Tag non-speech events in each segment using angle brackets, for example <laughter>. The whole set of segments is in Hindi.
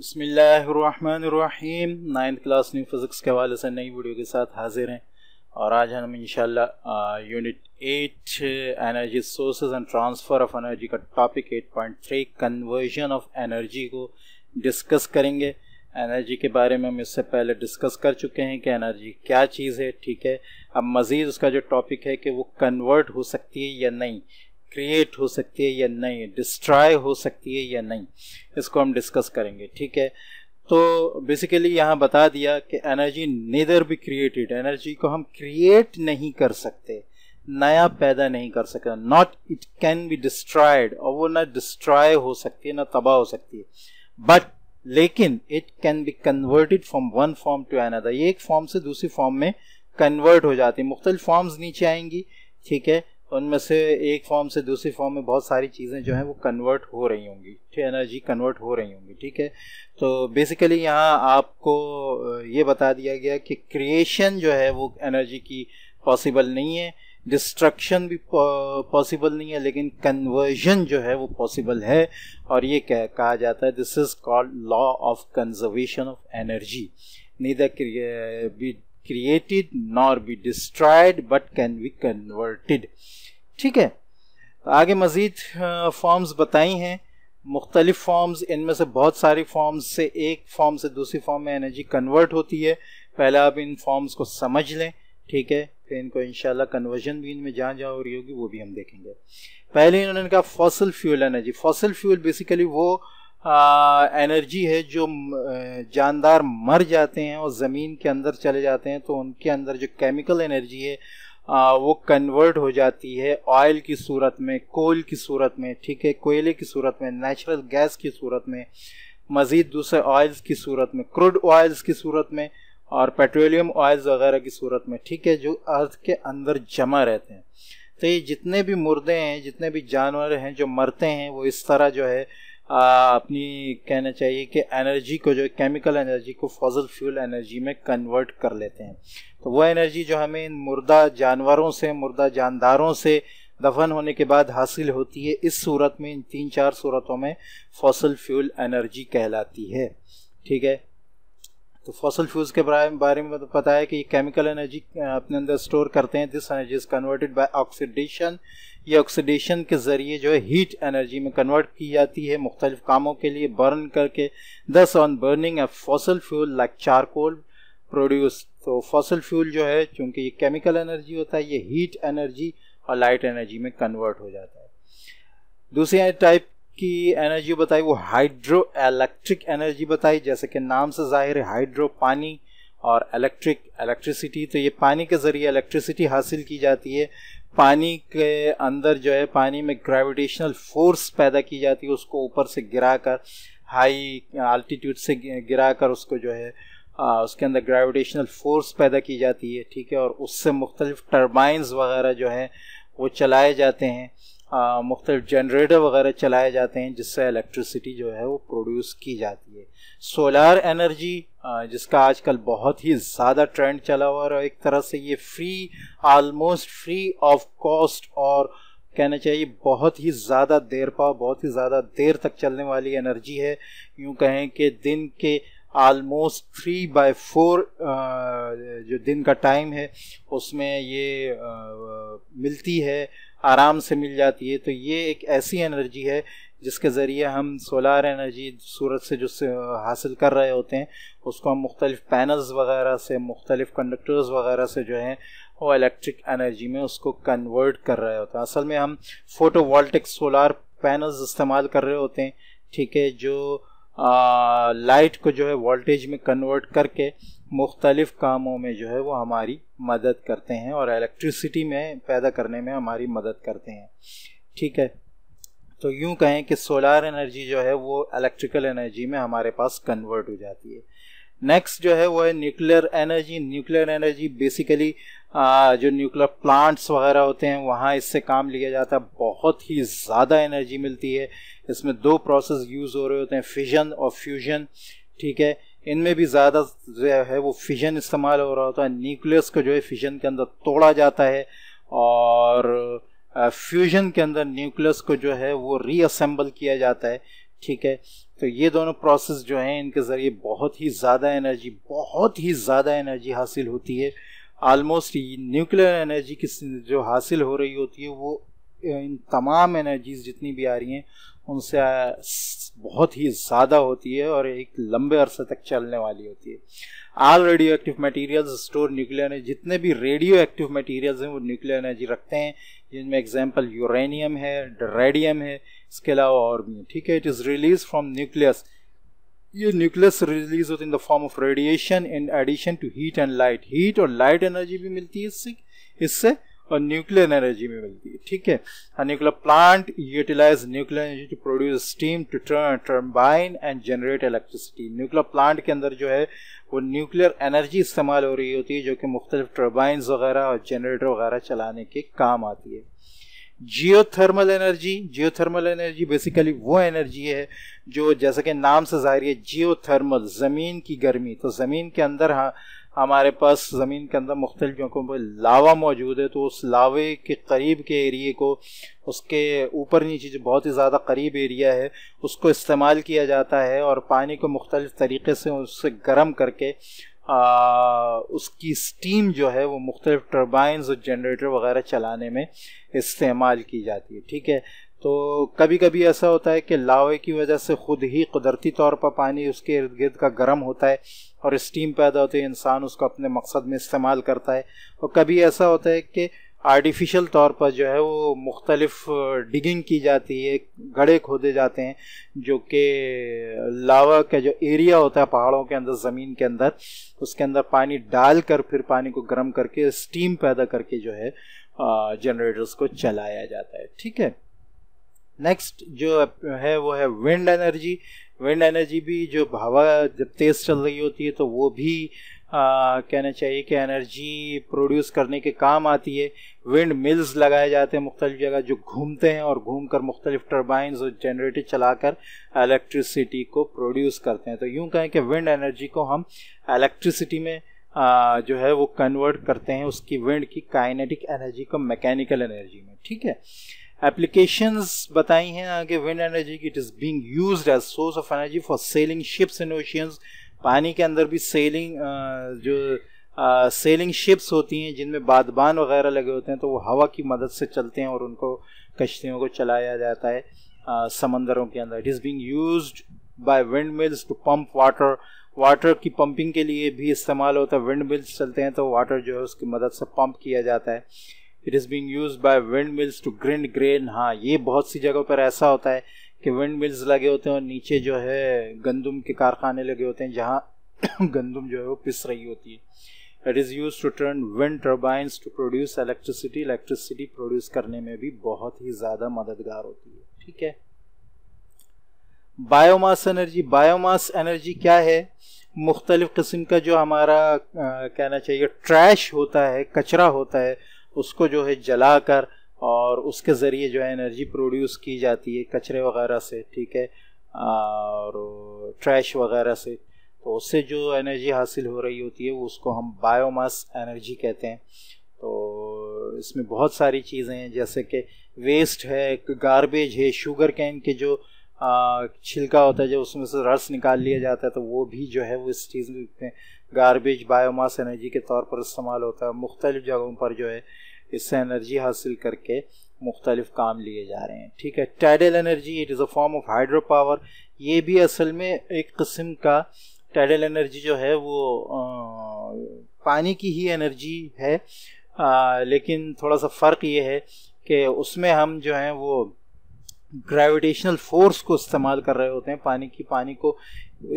बसमीम नाइन्थ क्लास न्यू फिज़िक्स के हवाले से नई वीडियो के साथ हाजिर हैं और आज हम in unit eight energy sources and transfer of energy का topic eight point three conversion of energy को डिस्कस करेंगे एनर्जी के बारे में हम इससे पहले डिस्कस कर चुके हैं कि एनर्जी क्या चीज़ है ठीक है अब मज़ीद उसका जो टॉपिक है कि वो कन्वर्ट हो सकती है या नहीं क्रिएट हो सकती है या नहीं डिस्ट्रॉय हो सकती है या नहीं इसको हम डिस्कस करेंगे ठीक है तो बेसिकली यहाँ बता दिया कि energy neither be created energy को हम क्रिएट नहीं कर सकते नया पैदा नहीं कर सकते not it can be destroyed और वो ना डिस्ट्रॉय हो सकती है ना तबाह हो सकती है बट लेकिन it can be converted from one form to another ये एक फॉर्म से दूसरी फॉर्म में कन्वर्ट हो जाती है मुख्तलिफ फॉर्म्स नीचे आएंगी ठीक है उनमें से एक फॉर्म से दूसरी फॉर्म में बहुत सारी चीज़ें जो हैं वो कन्वर्ट हो रही होंगी ठीक एनर्जी कन्वर्ट हो रही होंगी ठीक है तो बेसिकली यहाँ आपको ये बता दिया गया कि क्रिएशन जो है वो एनर्जी की पॉसिबल नहीं है डिस्ट्रक्शन भी पॉसिबल नहीं है लेकिन कन्वर्जन जो है वो पॉसिबल है और ये कह कहा जाता है this is called law of conservation of energy neither be created nor be destroyed but can be converted ठीक है तो आगे मज़ीद फॉर्म्स बताई हैं मुख्तलिफ़ फॉर्म्स इनमें से बहुत सारी फॉर्म्स से एक फॉर्म से दूसरी फॉर्म में एनर्जी कन्वर्ट होती है पहले आप इन फॉर्म्स को समझ लें ठीक है फिर इनको इंशाल्लाह कन्वर्जन भी इनमें जहाँ जहाँ हो रही होगी वो भी हम देखेंगे पहले इन्होंने कहा fossil fuel energy fossil fuel basically वो एनर्जी है जो जानदार मर जाते हैं और ज़मीन के अंदर चले जाते हैं तो उनके अंदर जो केमिकल एनर्जी है आ, वो कन्वर्ट हो जाती है ऑयल की सूरत में कोल की सूरत में ठीक है कोयले की सूरत में नेचुरल गैस की सूरत में मज़ीद दूसरे ऑयल्स की सूरत में क्रूड ऑयल्स की सूरत में और पेट्रोलियम ऑयल्स वगैरह की सूरत में ठीक है जो अर्थ के अंदर जमा रहते हैं तो ये जितने भी मुर्दे हैं जितने भी जानवर हैं जो मरते हैं वो इस तरह जो है अपनी कहना चाहिए कि एनर्जी को जो केमिकल एनर्जी को फॉजल फ्यूल एनर्जी में कन्वर्ट कर लेते हैं तो वह एनर्जी जो हमें इन मुर्दा जानवरों से मुर्दा जानदारों से दफन होने के बाद हासिल होती है इस सूरत में इन तीन चार सूरतों में फॉसल फ्यूल एनर्जी कहलाती है ठीक है तो फॉसल फ्यूज के बारे में तो पता है कि केमिकल एनर्जी अपने अंदर स्टोर करते हैं this energy is converted by oxidation ये ऑक्सीडेशन के ज़रिए जो है हीट एनर्जी में कन्वर्ट की जाती है मुख्तलिफ कामों के लिए बर्न करके thus on burning of fossil fuel like charcoal produce तो फॉसल फ्यूल जो है चूंकि ये केमिकल एनर्जी होता है ये हीट एनर्जी और लाइट एनर्जी में कन्वर्ट हो जाता है दूसरी टाइप की एनर्जी बताई वो हाइड्रो इलेक्ट्रिक एनर्जी बताई जैसे कि नाम से जाहिर है हाइड्रो पानी और इलेक्ट्रिक इलेक्ट्रिसिटी तो ये पानी के ज़रिए इलेक्ट्रिसिटी हासिल की जाती है पानी के अंदर जो है पानी में ग्रेविटेशनल फोर्स पैदा की जाती है उसको ऊपर से गिरा कर हाई आल्टीट्यूड से गिरा कर उसको जो है आ, उसके अंदर ग्रेविटेशनल फोर्स पैदा की जाती है ठीक है और उससे मुख्तलिफ टर्बाइंस वगैरह जो है वो चलाए जाते हैं हाँ, मुख्तलिफ जनरेटर वगैरह चलाए जाते हैं जिससे इलेक्ट्रिसिटी जो है वो प्रोड्यूस की जाती है सोलार एनर्जी जिसका आजकल बहुत ही ज़्यादा ट्रेंड चला हुआ है और एक तरह से ये free almost free of cost और कहना चाहिए बहुत ही ज़्यादा देर पा बहुत ही ज़्यादा देर तक चलने वाली एनर्जी है यूँ कहें कि दिन के आलमोस्ट थ्री बाय फोर जो दिन का टाइम है उसमें ये आ, मिलती है आराम से मिल जाती है तो ये एक ऐसी एनर्जी है जिसके ज़रिए हम सोलार एनर्जी सूरज से जो हासिल कर रहे होते हैं उसको हम मुख्तलिफ पैनल्स वगैरह से मुख्तलिफ कंडक्टर्स वगैरह से जो है वो इलेक्ट्रिक एनर्जी में उसको कन्वर्ट कर रहे होते हैं असल में हम फोटोवोल्टिक सोलार पैनल्स इस्तेमाल कर रहे होते हैं ठीक है जो लाइट को जो है वोल्टेज में कन्वर्ट करके मुख्तलिफ कामों में जो है वो हमारी मदद करते हैं और इलेक्ट्रिसिटी में पैदा करने में हमारी मदद करते हैं ठीक है तो यूं कहें कि सोलार एनर्जी जो है वो इलेक्ट्रिकल एनर्जी में हमारे पास कन्वर्ट हो जाती है नेक्स्ट जो है वो है nuclear energy nuclear energy basically जो न्यूक्लियर प्लांट्स वगैरह होते हैं वहाँ इससे काम लिया जाता है बहुत ही ज़्यादा एनर्जी मिलती है इसमें दो प्रोसेस यूज़ हो रहे होते हैं फिजन और फ्यूजन ठीक है इनमें भी ज़्यादा जो है वो फिजन इस्तेमाल हो रहा होता है न्यूक्लियस को जो है फिजन के अंदर तोड़ा जाता है और फ्यूजन के अंदर न्यूक्लियस को जो है वो रीअसेंबल किया जाता है ठीक है तो ये दोनों प्रोसेस जो हैं इनके ज़रिए बहुत ही ज़्यादा एनर्जी बहुत ही ज़्यादा एनर्जी हासिल होती है आलमोस्ट न्यूक्लियर एनर्जी की जो हासिल हो रही होती है वो इन तमाम एनर्जीज जितनी भी आ रही हैं उनसे बहुत ही ज़्यादा होती है और एक लंबे अरसे तक चलने वाली होती है all radioactive material store nuclear जितने भी रेडियो एक्टिव मटीरियल्स हैं वो न्यूक्लियर एनर्जी रखते हैं जिनमें एग्जांपल यूरेनियम है रेडियम है इसके अलावा और भी ठीक है it is release from nucleus ये न्यूक्लियस रिलीज होते in the form of radiation in addition to heat and light heat और लाइट एनर्जी भी मिलती है इससे इससे और न्यूक्लियर एनर्जी भी मिलती है ठीक है nuclear plant utilize nuclear energy to produce steam to turn turbine and generate electricity nuclear plant के अंदर जो है वो न्यूक्लियर एनर्जी इस्तेमाल हो रही होती है जो कि मुख्तलिफ टर्बाइन वगैरह और जनरेटर वगैरह चलाने के काम आती है geothermal energy geothermal energy basically वो एनर्जी है जो जैसा कि नाम से जाहिर है जियोथर्मल ज़मीन की गर्मी तो ज़मीन के अंदर हाँ हमारे पास ज़मीन के अंदर मुख्तलि जगहों पर लावा मौजूद है तो उस लावे के करीब के एरिए को उसके ऊपर नीचे जो बहुत ही ज़्यादा करीब एरिया है उसको इस्तेमाल किया जाता है और पानी को मुख्तलिफ तरीके से उससे गर्म करके आ, उसकी स्टीम जो है वो मुख्तलिफ टर्बाइंस और जनरेटर वगैरह चलाने में इस्तेमाल की जाती है ठीक है तो कभी कभी ऐसा होता है कि लावे की वजह से ख़ुद ही कुदरती तौर पर पानी उसके इर्द गिर्द का गर्म होता है और स्टीम पैदा होती है इंसान उसको अपने मकसद में इस्तेमाल करता है और कभी ऐसा होता है कि आर्टिफिशियल तौर पर जो है वो मुख्तलफ डिगिंग की जाती है गड़े खोदे जाते हैं जो कि लावा का जो एरिया होता है पहाड़ों के अंदर ज़मीन के अंदर उसके अंदर पानी डाल कर फिर पानी को गर्म करके स्टीम पैदा करके जो है जनरेटर्स को चलाया जाता है ठीक है नेक्स्ट जो है वो है विंड एनर्जी विंड एनर्जी भी जो हवा जब तेज़ चल रही होती है तो वो भी कहना चाहिए कि एनर्जी प्रोड्यूस करने के काम आती है विंड मिल्स लगाए जाते हैं मुख्तलिफ जगह जो घूमते हैं और घूम कर मुख्तलिफ टर्बाइनस और जनरेटर चलाकर एलेक्ट्रिसिटी को प्रोड्यूस करते हैं तो यूं कहें कि विंड एनर्जी को हम एलेक्ट्रिसिटी में आ, जो है वो कन्वर्ट करते हैं उसकी विंड की काइनेटिक एनर्जी को मैकेनिकल एनर्जी में ठीक है एप्लीकेशंस बताई हैं आगे विंड एनर्जी की it is being used as source of energy for sailing ships and oceans पानी के अंदर भी सेलिंग जो सेलिंग शिप्स होती हैं जिनमें बादबान वगैरह लगे होते हैं तो वो हवा की मदद से चलते हैं और उनको कश्तियों को चलाया जाता है समंदरों के अंदर it is being used by windmills to pump water water की पंपिंग के लिए भी इस्तेमाल होता है विंड मिल्स चलते हैं तो वाटर जो है उसकी मदद से पंप किया जाता है it is being use by windmills to grind grain हाँ ये बहुत सी जगहों पर ऐसा होता है कि विंड मिल्स लगे होते हैं और नीचे जो है गंदम के कारखाने लगे होते हैं जहाँ <coughs> गंदम जो है वो पिस रही होती है it is use to turn wind turbines to produce electricity electricity produce करने में भी बहुत ही ज़्यादा मददगार होती है ठीक है बायोमास एनर्जी बायोमास एनर्जी क्या है मुख्तलिफ़ किस्म का जो हमारा आ, कहना चाहिए ट्रैश होता है कचरा होता है उसको जो है जलाकर और उसके ज़रिए जो है एनर्जी प्रोड्यूस की जाती है कचरे वगैरह से ठीक है और ट्रैश वगैरह से तो उससे जो एनर्जी हासिल हो रही होती है वो उसको हम बायोमास एनर्जी कहते हैं तो इसमें बहुत सारी चीज़ें हैं जैसे कि वेस्ट है गारबेज है शुगर कैन के जो छिलका होता है जब उसमें से रस निकाल लिया जाता है तो वो भी जो है वो इस चीज़ में गारबेज बायोमास एनर्जी के तौर पर इस्तेमाल होता है मुख्तलिफ़ जगहों पर जो है इससे एनर्जी हासिल करके मुख्तलिफ काम लिए जा रहे हैं ठीक है tidal energy it is a form of hydropower ये भी असल में एक किस्म का टाइडल एनर्जी जो है वो आ, पानी की ही एनर्जी है आ, लेकिन थोड़ा सा फ़र्क ये है कि उसमें हम जो हैं वो ग्रेविटेशनल फोर्स को इस्तेमाल कर रहे होते हैं पानी की पानी को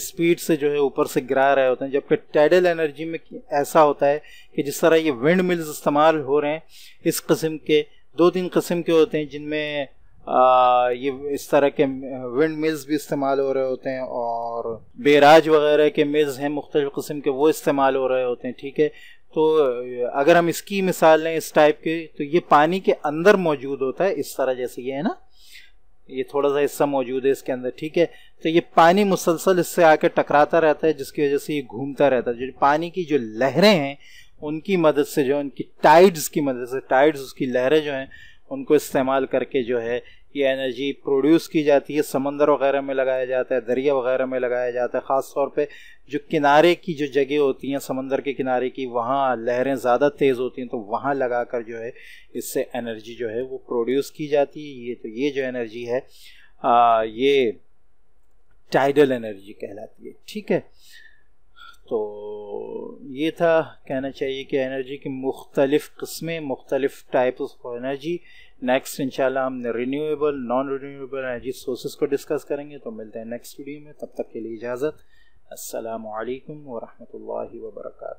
स्पीड से जो है ऊपर से गिरा रहे होते हैं जबकि टाइडल एनर्जी में ऐसा होता है कि जिस तरह ये विंड मिल्स इस्तेमाल हो रहे हैं इस किस्म के दो तीन किस्म के होते हैं जिनमें ये इस तरह के विंड मिल्स भी इस्तेमाल हो रहे होते हैं और बेराज वगैरह के मिल्स हैं मुख्तलिफ़ किस्म के वो इस्तेमाल हो रहे होते हैं ठीक है तो अगर हम इसकी मिसाल लें इस टाइप की तो ये पानी के अंदर मौजूद होता है इस तरह जैसे ये है ना ये थोड़ा सा हिस्सा मौजूद है इसके अंदर ठीक है तो ये पानी मुसलसल इससे आके टकराता रहता है जिसकी वजह से ये घूमता रहता है जो पानी की जो लहरें हैं उनकी मदद से जो है उनकी टाइड्स की मदद से टाइड्स उसकी लहरें जो हैं उनको इस्तेमाल करके जो है ये एनर्जी प्रोड्यूस की जाती है समंदर वगैरह में लगाया जाता है दरिया वगैरह में लगाया जाता है ख़ास तौर पे जो किनारे की जो जगह होती हैं समंदर के किनारे की वहाँ लहरें ज़्यादा तेज़ होती हैं तो वहाँ लगा कर जो है इससे एनर्जी जो है वो प्रोड्यूस की जाती है ये तो ये जो एनर्जी है आ, ये टाइडल एनर्जी कहलाती है ठीक है तो ये था कहना चाहिए कि एनर्जी की मुख्तलिफ़ किस्में मुख्तलिफ़ टाइप्स ऑफ एनर्जी नेक्स्ट इंशाल्लाह हम renewable non renewable energy sources को डिस्कस करेंगे तो मिलते हैं नेक्स्ट वीडियो में तब तक के लिए इजाज़त असलकम वरहमल वर्का